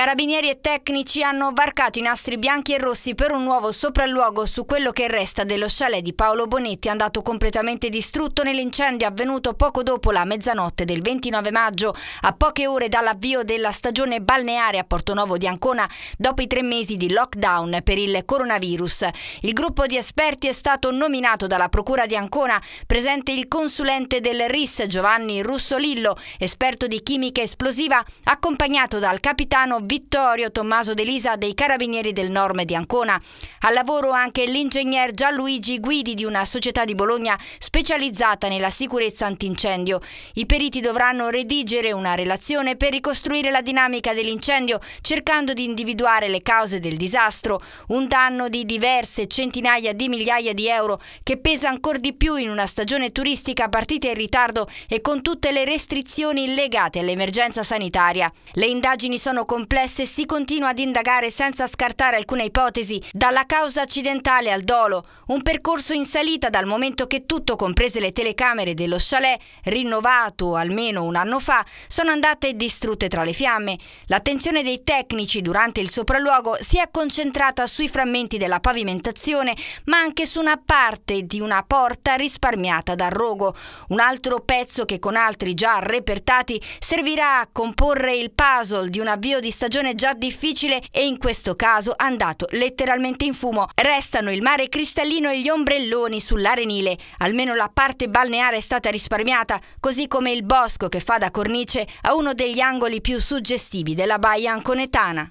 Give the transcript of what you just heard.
Carabinieri e tecnici hanno varcato i nastri bianchi e rossi per un nuovo sopralluogo su quello che resta dello chalet di Paolo Bonetti andato completamente distrutto nell'incendio avvenuto poco dopo la mezzanotte del 29 maggio, a poche ore dall'avvio della stagione balneare a Porto Portonovo di Ancona dopo i tre mesi di lockdown per il coronavirus. Il gruppo di esperti è stato nominato dalla Procura di Ancona, presente il consulente del RIS Giovanni Russolillo, esperto di chimica esplosiva, accompagnato dal capitano Vittorio Tommaso De Lisa dei Carabinieri del Norme di Ancona. Al lavoro anche l'ingegner Gianluigi Guidi di una società di Bologna specializzata nella sicurezza antincendio. I periti dovranno redigere una relazione per ricostruire la dinamica dell'incendio cercando di individuare le cause del disastro, un danno di diverse centinaia di migliaia di euro che pesa ancora di più in una stagione turistica partita in ritardo e con tutte le restrizioni legate all'emergenza sanitaria. Le indagini sono complesse complesse si continua ad indagare senza scartare alcuna ipotesi, dalla causa accidentale al dolo, un percorso in salita dal momento che tutto, comprese le telecamere dello chalet, rinnovato almeno un anno fa, sono andate distrutte tra le fiamme. L'attenzione dei tecnici durante il sopralluogo si è concentrata sui frammenti della pavimentazione, ma anche su una parte di una porta risparmiata dal rogo, un altro pezzo che con altri già repertati servirà a comporre il puzzle di un avvio di stagione stagione già difficile e in questo caso andato letteralmente in fumo. Restano il mare cristallino e gli ombrelloni sull'arenile. Almeno la parte balneare è stata risparmiata, così come il bosco che fa da cornice a uno degli angoli più suggestivi della baia anconetana.